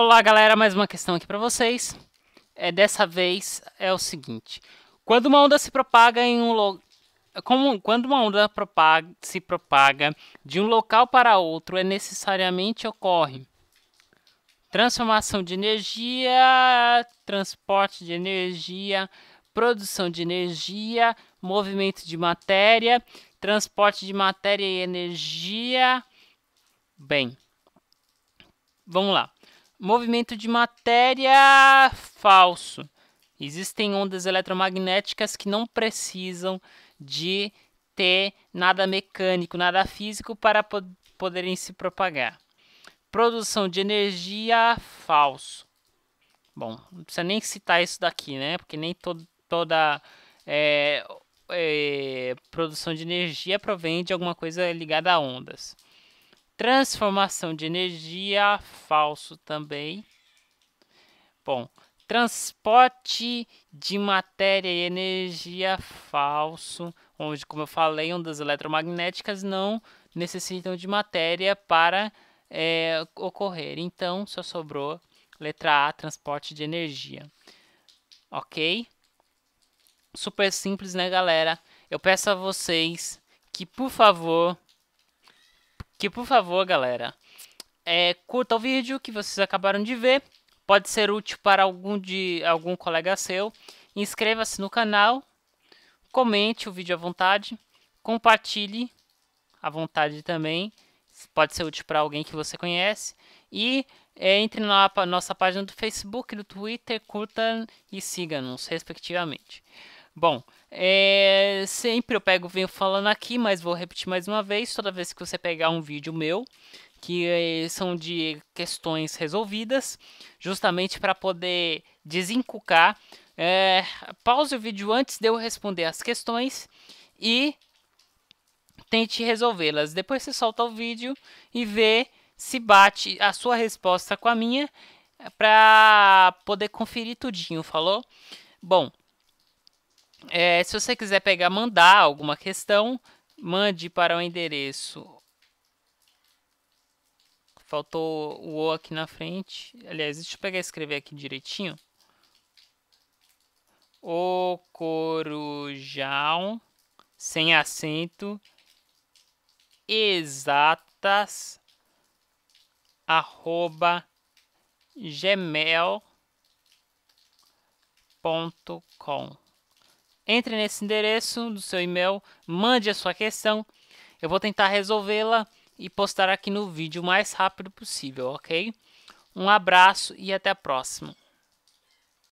Olá galera, mais uma questão aqui para vocês. É, dessa vez é o seguinte: quando uma onda se propaga em um lo... Como, quando uma onda propaga, se propaga de um local para outro, é necessariamente ocorre transformação de energia, transporte de energia, produção de energia, movimento de matéria, transporte de matéria e energia. Bem, vamos lá. Movimento de matéria falso. Existem ondas eletromagnéticas que não precisam de ter nada mecânico, nada físico para poderem se propagar. Produção de energia falso. Bom, não precisa nem citar isso daqui, né? Porque nem to toda é, é, produção de energia provém de alguma coisa ligada a ondas. Transformação de energia, falso também. Bom, transporte de matéria e energia falso, onde, como eu falei, ondas eletromagnéticas não necessitam de matéria para é, ocorrer. Então, só sobrou letra A, transporte de energia. Ok? Super simples, né, galera? Eu peço a vocês que, por favor, que, por favor, galera, é, curta o vídeo que vocês acabaram de ver. Pode ser útil para algum, de, algum colega seu. Inscreva-se no canal, comente o vídeo à vontade, compartilhe à vontade também. Pode ser útil para alguém que você conhece. E é, entre na nossa página do Facebook, do Twitter, curta e siga-nos, respectivamente. Bom, é, sempre eu pego, venho falando aqui, mas vou repetir mais uma vez. Toda vez que você pegar um vídeo meu, que é, são de questões resolvidas, justamente para poder desencucar, é, pause o vídeo antes de eu responder as questões e tente resolvê-las. Depois você solta o vídeo e vê se bate a sua resposta com a minha para poder conferir tudinho, falou? Bom, é, se você quiser pegar, mandar alguma questão, mande para o endereço. Faltou o O aqui na frente. Aliás, deixa eu pegar e escrever aqui direitinho. O Corujão, sem acento, exatas, arroba, gmail.com entre nesse endereço do seu e-mail, mande a sua questão. Eu vou tentar resolvê-la e postar aqui no vídeo o mais rápido possível, ok? Um abraço e até a próxima.